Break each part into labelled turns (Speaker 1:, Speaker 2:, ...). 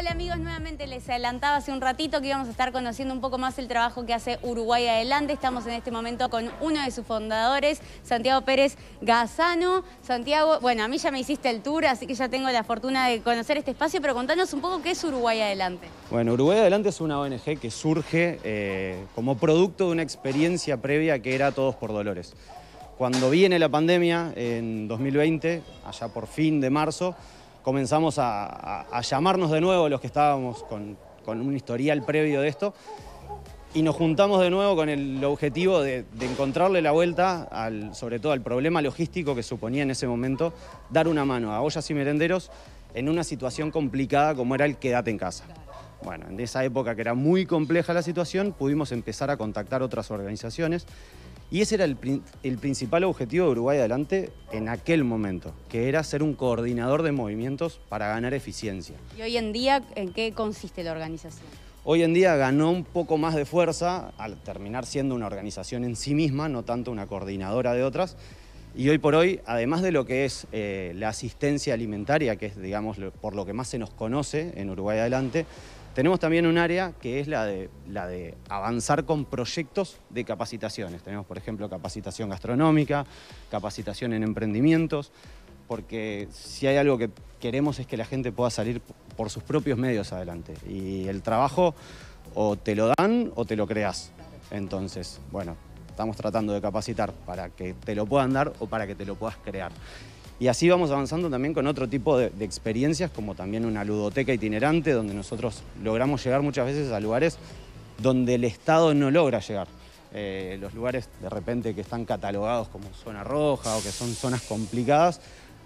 Speaker 1: Hola amigos, nuevamente les adelantaba hace un ratito que íbamos a estar conociendo un poco más el trabajo que hace Uruguay Adelante. Estamos en este momento con uno de sus fundadores, Santiago Pérez Gazano. Santiago, bueno, a mí ya me hiciste el tour, así que ya tengo la fortuna de conocer este espacio, pero contanos un poco qué es Uruguay Adelante.
Speaker 2: Bueno, Uruguay Adelante es una ONG que surge eh, como producto de una experiencia previa que era Todos por Dolores. Cuando viene la pandemia en 2020, allá por fin de marzo, comenzamos a, llamarnos de nuevo los que estábamos con, un historial previo de esto y nos juntamos de nuevo con el objetivo de, encontrarle la vuelta, sobre todo al problema logístico que suponía en ese momento dar una mano a ollas y merenderos en una situación complicada como era el quédate en casa. Bueno, en esa época que era muy compleja la situación, pudimos empezar a contactar otras organizaciones y ese era el, principal objetivo de Uruguay Adelante en aquel momento, que era ser un coordinador de movimientos para ganar eficiencia.
Speaker 1: ¿Y hoy en día en qué consiste la organización?
Speaker 2: Hoy en día ganó un poco más de fuerza al terminar siendo una organización en sí misma, no tanto una coordinadora de otras. Y hoy por hoy, además de lo que es eh, la asistencia alimentaria, que es digamos, por lo que más se nos conoce en Uruguay Adelante, tenemos también un área que es la de, la de avanzar con proyectos de capacitaciones. Tenemos, por ejemplo, capacitación gastronómica, capacitación en emprendimientos, porque si hay algo que queremos es que la gente pueda salir por sus propios medios adelante. Y el trabajo o te lo dan o te lo creas. Entonces, bueno, estamos tratando de capacitar para que te lo puedan dar o para que te lo puedas crear. Y así vamos avanzando también con otro tipo de, experiencias, como también una ludoteca itinerante, donde nosotros logramos llegar muchas veces a lugares donde el Estado no logra llegar. Eh, los lugares de repente que están catalogados como zona roja o que son zonas complicadas,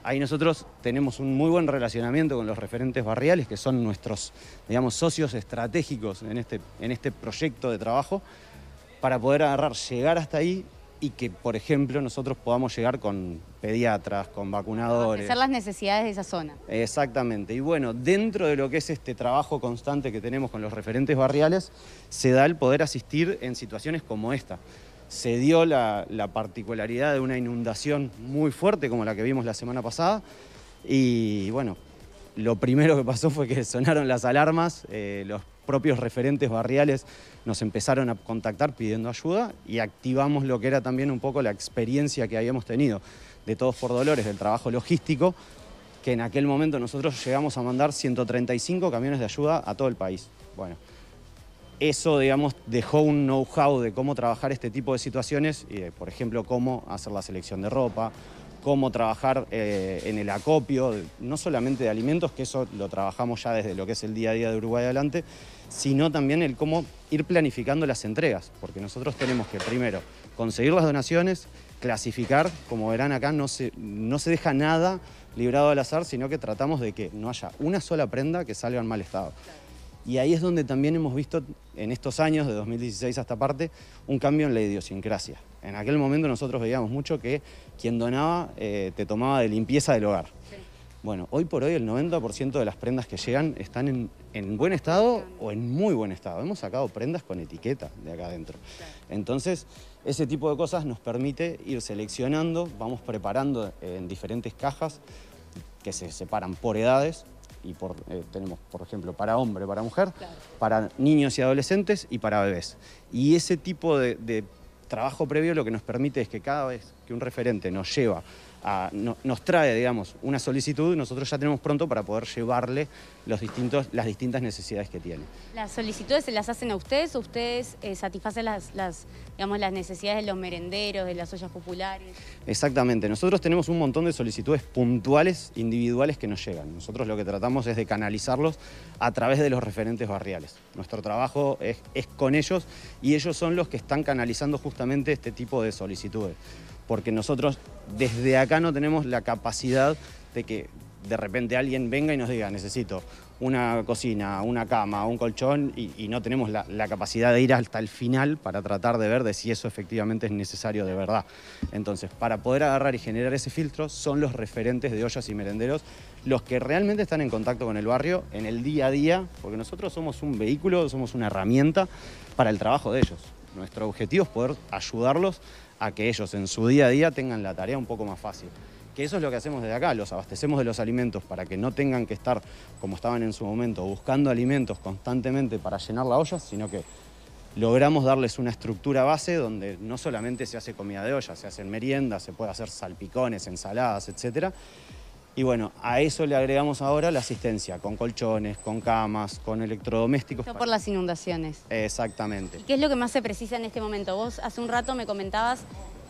Speaker 2: ahí nosotros tenemos un muy buen relacionamiento con los referentes barriales, que son nuestros, digamos, socios estratégicos en este, en este proyecto de trabajo, para poder agarrar, llegar hasta ahí y que, por ejemplo, nosotros podamos llegar con pediatras, con vacunadores. Hacer
Speaker 1: las necesidades de esa zona.
Speaker 2: Exactamente. Y bueno, dentro de lo que es este trabajo constante que tenemos con los referentes barriales, se da el poder asistir en situaciones como esta. Se dio la, la particularidad de una inundación muy fuerte como la que vimos la semana pasada y bueno, lo primero que pasó fue que sonaron las alarmas, eh, los propios referentes barriales nos empezaron a contactar pidiendo ayuda y activamos lo que era también un poco la experiencia que habíamos tenido de Todos por Dolores, del trabajo logístico, que en aquel momento nosotros llegamos a mandar 135 camiones de ayuda a todo el país. Bueno, eso, dejó un know-how de cómo trabajar este tipo de situaciones y, por ejemplo, cómo hacer la selección de ropa, cómo trabajar eh, en el acopio, no solamente de alimentos, que eso lo trabajamos ya desde lo que es el día a día de Uruguay adelante, sino también el cómo ir planificando las entregas, porque nosotros tenemos que primero conseguir las donaciones, clasificar, como verán acá no se, no se deja nada librado al azar, sino que tratamos de que no haya una sola prenda que salga en mal estado. Y ahí es donde también hemos visto en estos años, de 2016 hasta parte, un cambio en la idiosincrasia. En aquel momento nosotros veíamos mucho que quien donaba eh, te tomaba de limpieza del hogar. Bueno, hoy por hoy el 90% de las prendas que llegan están en, en, buen estado o en muy buen estado. Hemos sacado prendas con etiqueta de acá adentro. Entonces, ese tipo de cosas nos permite ir seleccionando, vamos preparando en diferentes cajas que se separan por edades y por, eh, tenemos, por ejemplo, para hombre, para mujer, para niños y adolescentes y para bebés. Y ese tipo de trabajo previo lo que nos permite es que cada vez que un referente nos lleva nos trae, digamos, una solicitud, y nosotros ya tenemos pronto para poder llevarle las distintas necesidades que tiene.
Speaker 1: ¿Las solicitudes se las hacen a ustedes ustedes eh, satisfacen las, necesidades de los merenderos, de las ollas populares?
Speaker 2: Exactamente, nosotros tenemos un montón de solicitudes puntuales, individuales que nos llegan. Nosotros lo que tratamos es de canalizarlos a través de los referentes barriales. Nuestro trabajo es con ellos y ellos son los que están canalizando justamente este tipo de solicitudes porque nosotros desde acá no tenemos la capacidad de que de repente alguien venga y nos diga, necesito una cocina, una cama, un colchón, y, no tenemos la, la, capacidad de ir hasta el final para tratar de ver de si eso efectivamente es necesario de verdad. Entonces, para poder agarrar y generar ese filtro, son los referentes de ollas y merenderos los que realmente están en contacto con el barrio en el día a día, porque nosotros somos un vehículo, somos una herramienta para el trabajo de ellos. Nuestro objetivo es poder ayudarlos a que ellos en su día a día tengan la tarea un poco más fácil. Que eso es lo que hacemos desde acá, los abastecemos de los alimentos para que no tengan que estar, como estaban en su momento, buscando alimentos constantemente para llenar la olla, sino que logramos darles una estructura base donde no solamente se hace comida de olla, se hacen meriendas, se puede hacer salpicones, ensaladas, etcétera, y bueno, a eso le agregamos ahora la asistencia, con colchones, con camas, con electrodomésticos. No por las
Speaker 1: inundaciones.
Speaker 2: Exactamente.
Speaker 1: ¿Qué es lo que más se precisa en este momento? Vos hace un rato me comentabas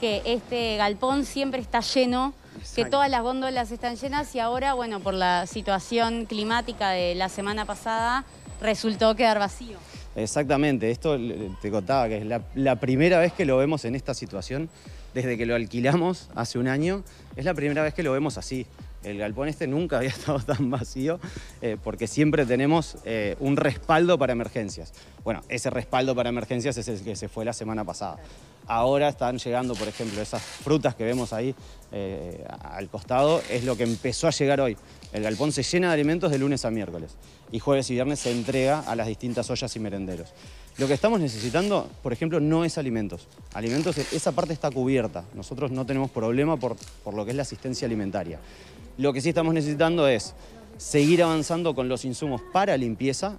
Speaker 1: que este galpón siempre está lleno, que todas las góndolas están llenas y ahora, bueno, por la situación climática de la semana pasada, resultó quedar vacío.
Speaker 2: Exactamente, esto te contaba que es la, la primera vez que lo vemos en esta situación, desde que lo alquilamos hace un año, es la primera vez que lo vemos así el galpón este nunca había estado tan vacío eh, porque siempre tenemos eh, un respaldo para emergencias. Bueno, ese respaldo para emergencias es el que se fue la semana pasada. Ahora están llegando, por ejemplo, esas frutas que vemos ahí eh, al costado, es lo que empezó a llegar hoy. El galpón se llena de alimentos de lunes a miércoles y jueves y viernes se entrega a las distintas ollas y merenderos. Lo que estamos necesitando, por ejemplo, no es alimentos. Alimentos, esa parte está cubierta. Nosotros no tenemos problema por, por lo que es la asistencia alimentaria. Lo que sí estamos necesitando es seguir avanzando con los insumos para limpieza,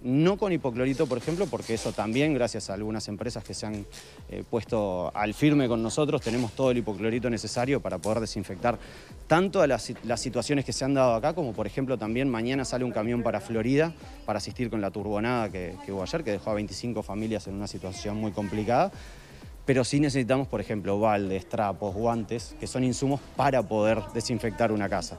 Speaker 2: no con hipoclorito, por ejemplo, porque eso también, gracias a algunas empresas que se han eh, puesto al firme con nosotros, tenemos todo el hipoclorito necesario para poder desinfectar tanto a las, situaciones que se han dado acá, como por ejemplo también mañana sale un camión para Florida para asistir con la turbonada que, que hubo ayer, que dejó a 25 familias en una situación muy complicada pero sí necesitamos, por ejemplo, baldes, trapos, guantes, que son insumos para poder desinfectar una casa.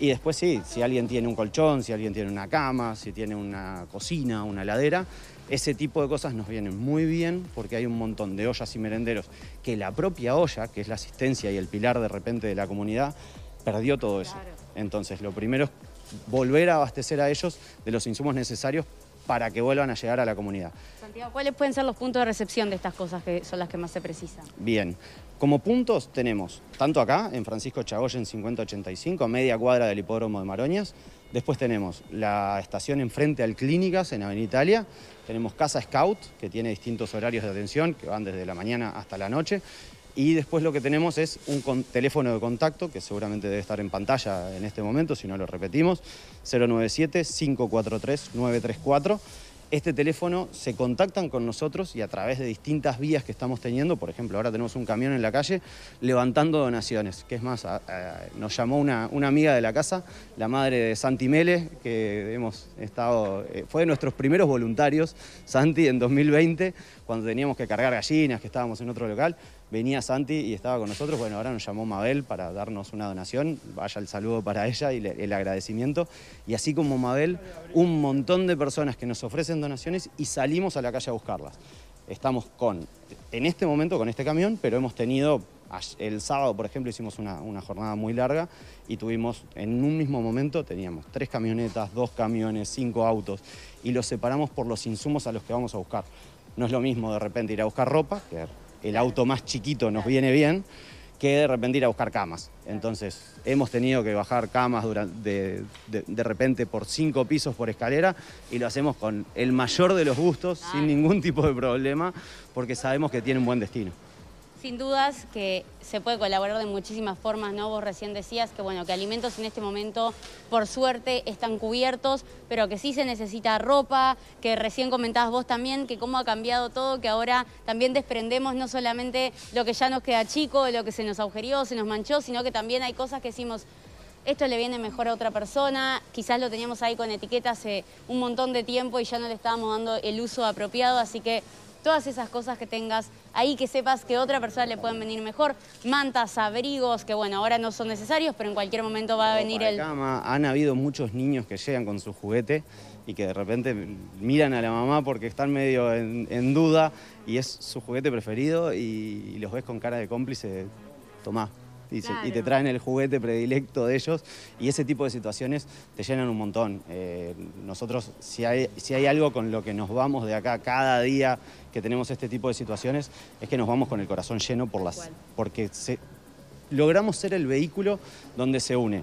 Speaker 2: Y después sí, si alguien tiene un colchón, si alguien tiene una cama, si tiene una cocina, una ladera, ese tipo de cosas nos vienen muy bien porque hay un montón de ollas y merenderos que la propia olla, que es la asistencia y el pilar de repente de la comunidad, perdió todo eso. Entonces, lo primero es volver a abastecer a ellos de los insumos necesarios para que vuelvan a llegar a la comunidad.
Speaker 1: ¿cuáles pueden ser los puntos de recepción de estas cosas que son las que más se precisan?
Speaker 2: Bien, como puntos tenemos, tanto acá, en Francisco en 5085, media cuadra del hipódromo de Maroñas, después tenemos la estación enfrente al Clínicas, en Avenida Italia, tenemos Casa Scout, que tiene distintos horarios de atención, que van desde la mañana hasta la noche, y después lo que tenemos es un teléfono de contacto, que seguramente debe estar en pantalla en este momento, si no lo repetimos, 097-543-934 este teléfono, se contactan con nosotros y a través de distintas vías que estamos teniendo, por ejemplo, ahora tenemos un camión en la calle levantando donaciones, que es más, nos llamó una, amiga de la casa, la madre de Santi Mele, que hemos estado, eh, fue de nuestros primeros voluntarios, Santi, en 2020, cuando teníamos que cargar gallinas, que estábamos en otro local, venía Santi y estaba con nosotros. Bueno, ahora nos llamó Mabel para darnos una donación. Vaya el saludo para ella y el agradecimiento. Y así como Mabel, un montón de personas que nos ofrecen donaciones y salimos a la calle a buscarlas. Estamos con, en este momento con este camión, pero hemos tenido, el sábado por ejemplo hicimos una, una jornada muy larga y tuvimos, en un mismo momento teníamos tres camionetas, dos camiones, cinco autos y los separamos por los insumos a los que vamos a buscar. No es lo mismo de repente ir a buscar ropa, que el auto más chiquito nos viene bien, que de repente ir a buscar camas. Entonces, hemos tenido que bajar camas de, repente por cinco pisos por escalera y lo hacemos con el mayor de los gustos, sin ningún tipo de problema, porque sabemos que tiene un buen destino
Speaker 1: sin dudas que se puede colaborar de muchísimas formas, ¿no? Vos recién decías que, bueno, que alimentos en este momento, por suerte, están cubiertos, pero que sí se necesita ropa, que recién comentabas vos también, que cómo ha cambiado todo, que ahora también desprendemos no solamente lo que ya nos queda chico, lo que se nos agujerió, se nos manchó, sino que también hay cosas que decimos, esto le viene mejor a otra persona, quizás lo teníamos ahí con etiqueta hace eh, un montón de tiempo y ya no le estábamos dando el uso apropiado, así que todas esas cosas que tengas ahí, que sepas que a otra persona le pueden venir mejor, mantas, abrigos, que bueno, ahora no son necesarios, pero en cualquier momento va a venir el...
Speaker 2: Cama. Han habido muchos niños que llegan con su juguete y que de repente miran a la mamá porque están medio en, duda y es su juguete preferido y, los ves con cara de cómplice, tomá, y, te traen el juguete predilecto de ellos y ese tipo de situaciones te llenan un montón. Eh, nosotros, si hay, algo con lo que nos vamos de acá cada día que tenemos este tipo de situaciones, es que nos vamos con el corazón lleno por las, porque logramos ser el vehículo donde se une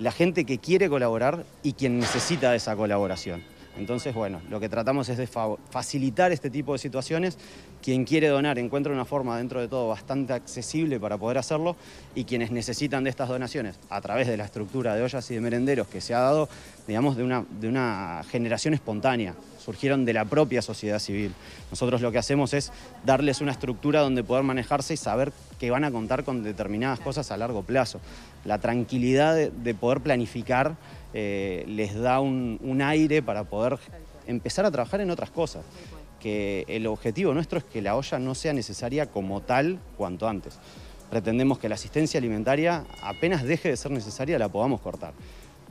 Speaker 2: la gente que quiere colaborar y quien necesita de esa colaboración. Entonces, bueno, lo que tratamos es de facilitar este tipo de situaciones. Quien quiere donar encuentra una forma dentro de todo bastante accesible para poder hacerlo y quienes necesitan de estas donaciones a través de la estructura de ollas y de merenderos que se ha dado, digamos, de una, generación espontánea, surgieron de la propia sociedad civil. Nosotros lo que hacemos es darles una estructura donde poder manejarse y saber que van a contar con determinadas cosas a largo plazo. La tranquilidad de, poder planificar eh, les da un, aire para poder empezar a trabajar en otras cosas que el objetivo nuestro es que la olla no sea necesaria como tal cuanto antes. Pretendemos que la asistencia alimentaria apenas deje de ser necesaria la podamos cortar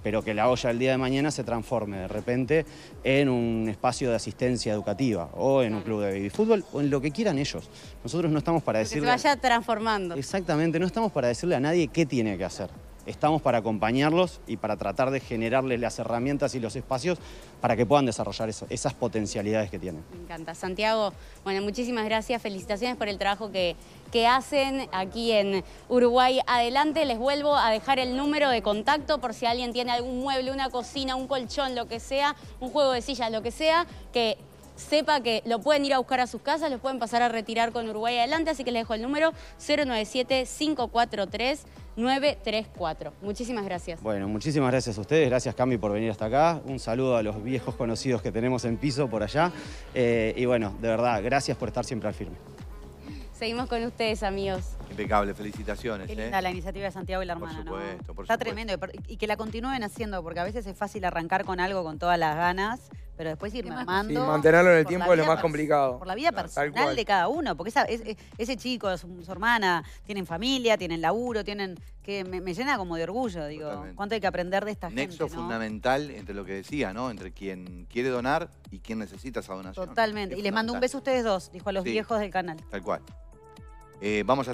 Speaker 2: pero que la olla del día de mañana se transforme de repente en un espacio de asistencia educativa o en un club de baby fútbol o en lo que quieran ellos. Nosotros no estamos para decirle... Que se
Speaker 1: vaya transformando.
Speaker 2: Exactamente, no estamos para decirle a nadie qué tiene que hacer estamos para acompañarlos y para tratar de generarles las herramientas y los espacios para que puedan desarrollar esas potencialidades que tienen. Me
Speaker 1: encanta. Santiago, bueno, muchísimas gracias. Felicitaciones por el trabajo que, que hacen aquí en Uruguay. Adelante, les vuelvo a dejar el número de contacto por si alguien tiene algún mueble, una cocina, un colchón, lo que sea, un juego de sillas, lo que sea, que sepa que lo pueden ir a buscar a sus casas, los pueden pasar a retirar con Uruguay adelante, así que les dejo el número 097-543-934. Muchísimas gracias.
Speaker 2: Bueno, muchísimas gracias a ustedes, gracias Cami por venir hasta acá, un saludo a los viejos conocidos que tenemos en piso por allá eh, y bueno, de verdad, gracias por estar siempre al firme.
Speaker 1: Seguimos con ustedes, amigos.
Speaker 2: Impecable, felicitaciones. Qué ¿eh? linda la
Speaker 1: iniciativa de Santiago y la hermana, Está tremendo y que la continúen haciendo, porque a veces es fácil arrancar con algo con todas las ganas, pero después irme y Sí, mantenerlo en el tiempo es lo más complicado.
Speaker 2: Por la vida personal de cada
Speaker 1: uno, porque ese chico, su, hermana, tienen familia, tienen laburo, tienen. que me, llena como de orgullo, digo. ¿Cuánto hay que aprender de esta Nexo gente? Nexo
Speaker 2: fundamental entre lo que decía, ¿no? Entre quien quiere donar y quien necesita esa donación.
Speaker 1: Totalmente. y les mando un beso a ustedes dos, dijo a los viejos del canal.
Speaker 2: Tal cual. Eh, vamos